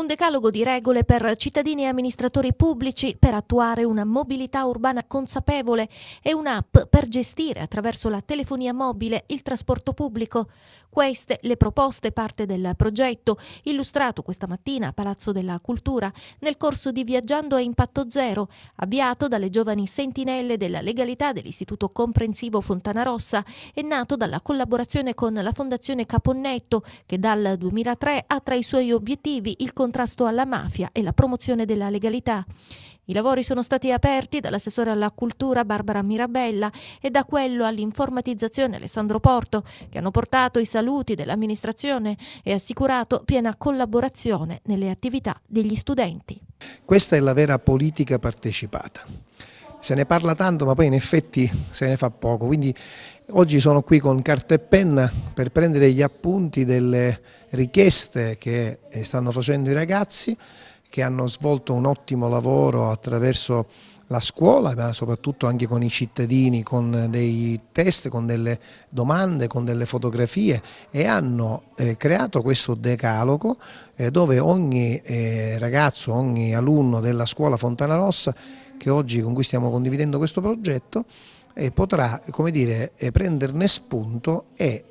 Un decalogo di regole per cittadini e amministratori pubblici per attuare una mobilità urbana consapevole e un'app per gestire attraverso la telefonia mobile il trasporto pubblico. Queste le proposte parte del progetto illustrato questa mattina a Palazzo della Cultura nel corso di Viaggiando a impatto zero, avviato dalle giovani sentinelle della legalità dell'Istituto Comprensivo Fontana Rossa e nato dalla collaborazione con la Fondazione Caponnetto che dal 2003 ha tra i suoi obiettivi il controllo contrasto alla mafia e la promozione della legalità. I lavori sono stati aperti dall'assessore alla cultura Barbara Mirabella e da quello all'informatizzazione Alessandro Porto, che hanno portato i saluti dell'amministrazione e assicurato piena collaborazione nelle attività degli studenti. Questa è la vera politica partecipata. Se ne parla tanto ma poi in effetti se ne fa poco, quindi Oggi sono qui con carta e penna per prendere gli appunti delle richieste che stanno facendo i ragazzi che hanno svolto un ottimo lavoro attraverso la scuola ma soprattutto anche con i cittadini con dei test, con delle domande, con delle fotografie e hanno eh, creato questo decalogo eh, dove ogni eh, ragazzo, ogni alunno della scuola Fontana Rossa che oggi con cui stiamo condividendo questo progetto e potrà dire, eh, prenderne spunto e,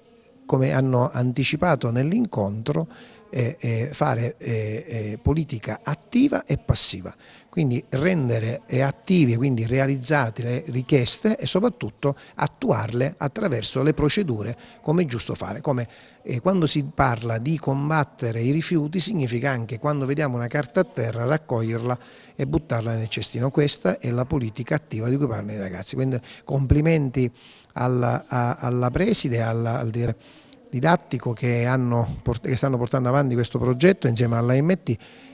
come hanno anticipato nell'incontro, eh, eh, fare eh, eh, politica attiva e passiva, quindi rendere eh, attive, quindi realizzate le richieste e soprattutto attuarle attraverso le procedure come è giusto fare, come eh, quando si parla di combattere i rifiuti significa anche quando vediamo una carta a terra raccoglierla e buttarla nel cestino, questa è la politica attiva di cui parlano i ragazzi, quindi complimenti alla, a, alla preside, alla, al direttore didattico che, hanno, che stanno portando avanti questo progetto insieme all'AMT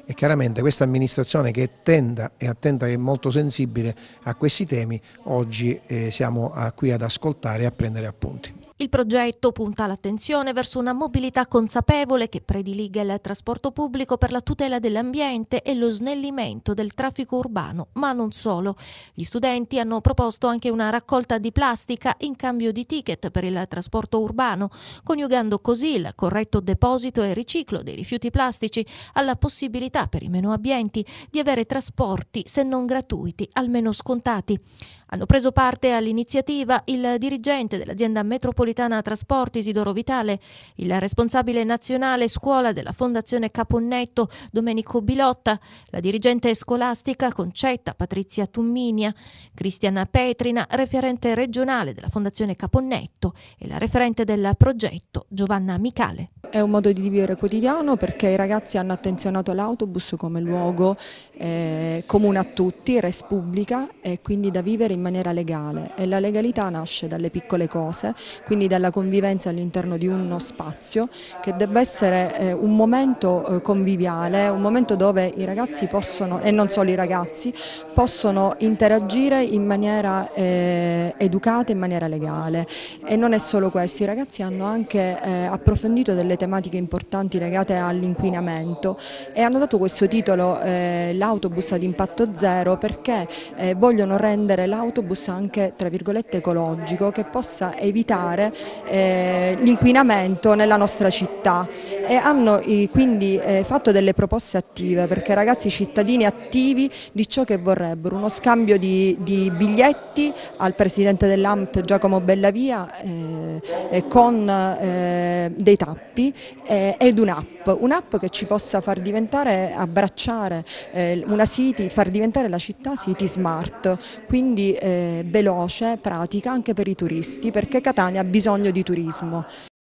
e chiaramente questa amministrazione che è tenda e attenta e molto sensibile a questi temi, oggi eh, siamo qui ad ascoltare e a prendere appunti. Il progetto punta l'attenzione verso una mobilità consapevole che prediliga il trasporto pubblico per la tutela dell'ambiente e lo snellimento del traffico urbano, ma non solo. Gli studenti hanno proposto anche una raccolta di plastica in cambio di ticket per il trasporto urbano, coniugando così il corretto deposito e riciclo dei rifiuti plastici alla possibilità per i meno abbienti di avere trasporti, se non gratuiti, almeno scontati. Hanno preso parte all'iniziativa il dirigente dell'azienda metropolitana metropolitana trasporti Isidoro Vitale, il responsabile nazionale scuola della Fondazione Caponnetto Domenico Bilotta, la dirigente scolastica Concetta Patrizia Tumminia, Cristiana Petrina, referente regionale della Fondazione Caponnetto e la referente del progetto Giovanna Micale. È un modo di vivere quotidiano perché i ragazzi hanno attenzionato l'autobus come luogo eh, comune a tutti, res pubblica e quindi da vivere in maniera legale e la legalità nasce dalle piccole cose, quindi quindi della convivenza all'interno di uno spazio che debba essere eh, un momento eh, conviviale, un momento dove i ragazzi possono, e non solo i ragazzi, possono interagire in maniera eh, educata, in maniera legale. E non è solo questo, i ragazzi hanno anche eh, approfondito delle tematiche importanti legate all'inquinamento e hanno dato questo titolo eh, l'autobus ad impatto zero perché eh, vogliono rendere l'autobus anche tra virgolette ecologico che possa evitare limitare eh, l'inquinamento nella nostra città e hanno eh, quindi eh, fatto delle proposte attive perché ragazzi cittadini attivi di ciò che vorrebbero, uno scambio di, di biglietti al presidente dell'AMT Giacomo Bellavia eh, eh, con eh, dei tappi ed un'app, un'app che ci possa far diventare, abbracciare una city, far diventare la città city smart, quindi veloce, pratica anche per i turisti perché Catania bisogno di turismo.